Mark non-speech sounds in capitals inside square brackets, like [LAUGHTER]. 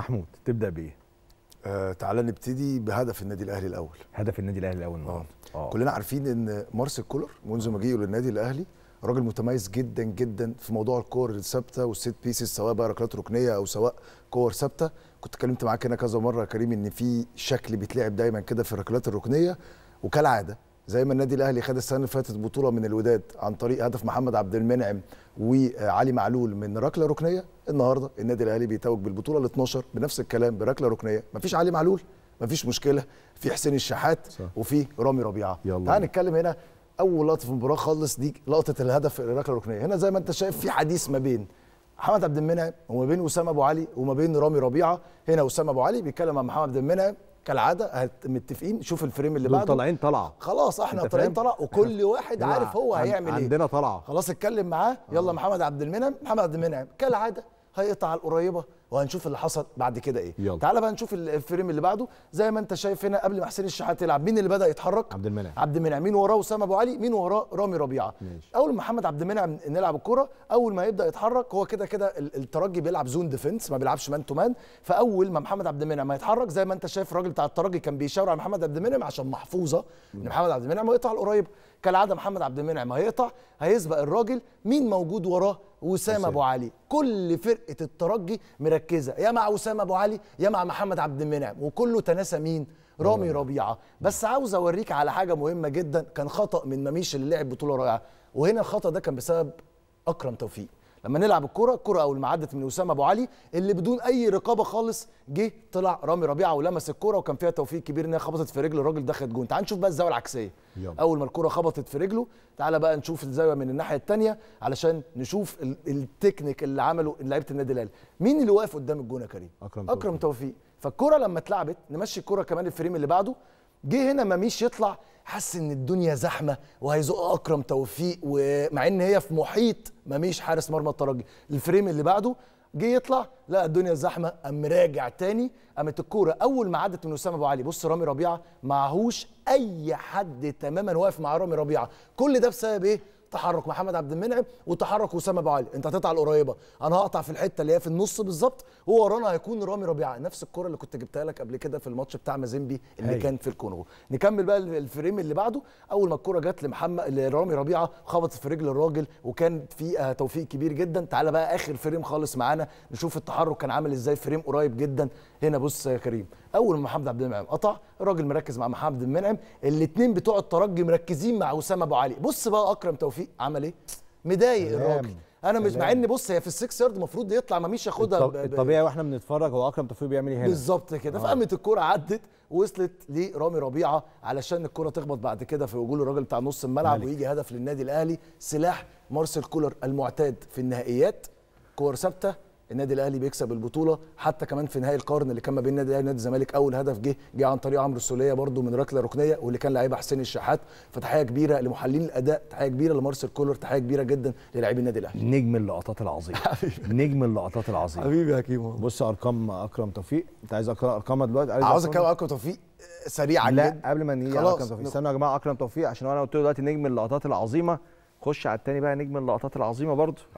محمود تبدا بايه؟ آه تعال نبتدي بهدف النادي الاهلي الاول هدف النادي الاهلي الاول اه, آه. كلنا عارفين ان مارسيل كولر منذ مجيئه للنادي الاهلي راجل متميز جدا جدا في موضوع الكور الثابته والست بيسز سواء بقى ركلات ركنيه او سواء كور ثابته كنت اتكلمت معاك هنا كذا مره يا كريم ان في شكل بيتلعب دايما كده في الركلات الركنيه وكالعاده زي ما النادي الاهلي خد السنه اللي فاتت بطوله من الوداد عن طريق هدف محمد عبد المنعم وعلي معلول من ركله ركنيه النهارده النادي الاهلي بيتوج بالبطوله ال 12 بنفس الكلام بركله ركنيه مفيش علي معلول مفيش مشكله في حسين الشحات وفي رامي ربيعه تعال نتكلم هنا اول لقطه في المباراه خالص دي لقطه الهدف الركله الركنيه هنا زي ما انت شايف في حديث ما بين محمد عبد المنعم وما بين اسامه ابو علي وما بين رامي ربيعه هنا اسامه ابو علي بيتكلم مع محمد عبد المنعم كالعاده متفقين شوف الفريم اللي بعده طالعين طلعه خلاص احنا طالعين طلعه وكل واحد عارف هو هيعمل ايه عندنا طلعه خلاص اتكلم معاه يلا آه. محمد عبد المنعم محمد عبد المنعم كالعاده هيقطع القريبه وهنشوف اللي حصل بعد كده ايه يلا. تعال بقى نشوف الفريم اللي بعده زي ما انت شايف هنا قبل ما حسين الشحات يلعب مين اللي بدا يتحرك عبد المنعم عبد المنعم مين وراه اسامه ابو علي مين وراه رامي ربيعه ماشي. اول ما محمد عبد المنعم نلعب الكره اول ما يبدا يتحرك هو كده كده الترجي بيلعب زون ديفنس ما بيلعبش مان تو مان فاول ما محمد عبد المنعم ما يتحرك زي ما انت شايف الراجل بتاع الترجي كان بيشاور على محمد عبد المنعم عشان محفوظه ان محمد عبد المنعم هيقطع القريب كالعاده محمد عبد المنعم هيقطع هيسبق الراجل مين موجود وراه وسام ابو علي كل فرقه الترجي مركزه يا مع وسام ابو علي يا مع محمد عبد المنعم وكله تناسى مين رامي ربيعه بس عاوز اوريك على حاجه مهمه جدا كان خطا من مميش اللي لعب بطوله رائعه وهنا الخطا ده كان بسبب اكرم توفيق لما نلعب الكوره الكوره اول ما عدت من اسامه ابو علي اللي بدون اي رقابه خالص جه طلع رامي ربيعه ولمس الكوره وكان فيها توفيق كبير انها خبطت في رجل الراجل دخلت جون تعال نشوف بقى الزاويه العكسيه يلا. اول ما الكوره خبطت في رجله تعال بقى نشوف الزاويه من الناحيه الثانيه علشان نشوف التكنيك اللي عمله لعيبه النادي الاهلي مين اللي واقف قدام الجون يا كريم اكرم, أكرم توفيق فالكره لما اتلعبت نمشي الكوره كمان الفريم اللي بعده جه هنا ما ميش يطلع حس ان الدنيا زحمه وهيزق اكرم توفيق ومع ان هي في محيط ما ميش حارس مرمى الترجي الفريم اللي بعده جه يطلع لقى الدنيا زحمه قام راجع تاني قامت الكوره اول ما عدت من اسامه ابو علي بص رامي ربيعه معهوش اي حد تماما واقف مع رامي ربيعه كل ده بسبب ايه تحرك محمد عبد المنعم وتحرك وسام ابو علي انت هتقطع القريبه انا هقطع في الحته اللي هي في النص بالظبط هو ورانا هيكون رامي ربيعه نفس الكره اللي كنت جبتها لك قبل كده في الماتش بتاع مازيمبي اللي هي. أيوة. كان في الكونغو نكمل بقى الفريم اللي بعده اول ما الكره جت لمحمد لرامي ربيعه خبطت في رجل الراجل وكان في آه، توفيق كبير جدا تعالى بقى اخر فريم خالص معانا نشوف التحرك كان عامل ازاي فريم قريب جدا هنا بص يا كريم اول ما محمد عبد المنعم قطع الراجل مركز مع محمد المنعم الاثنين بتوع الترجي مركزين مع وسام ابو علي بص بقى اكرم توفيق توفيق عمل ايه مضايق الراجل انا مش مع ان بص هي في السكس يارد المفروض يطلع ما ماميش ياخدها الطبيعي ب... واحنا بنتفرج هو اكرم توفيق بيعمل ايه هنا بالظبط كده آه. فقامت الكوره عدت وصلت لرامي ربيعه علشان الكوره تخبط بعد كده في وجول الراجل بتاع نص الملعب مالك. ويجي هدف للنادي الاهلي سلاح مارسيل كولر المعتاد في النهائيات كور ثابته النادي الاهلي بيكسب البطوله حتى كمان في نهائي القرن اللي كان ما بين النادي الاهلي ونادي الزمالك اول هدف جه جه عن طريق عمرو السوليه برده من ركله ركنيه واللي كان لعيبه حسين الشحات فتحيه كبيره لمحللين الاداء تحيه كبيره لمارسيل كولر تحيه كبيره جدا للاعبي النادي الاهلي نجم اللقطات العظيمه [LAUGHS] نجم اللقطات العظيمه حبيبي يا حكيم بص ارقام اكرم توفيق انت عايز ارقامها دلوقتي عايز عاوز اكرم توفيق آه، سريعا لا قبل ما نيجي على اكرم توفيق استنوا يا جماعه اكرم توفيق عشان انا قلت له دلوقتي نجم اللقطات العظيمه خش على الثاني بقى نجم اللقطات العظيمه برضه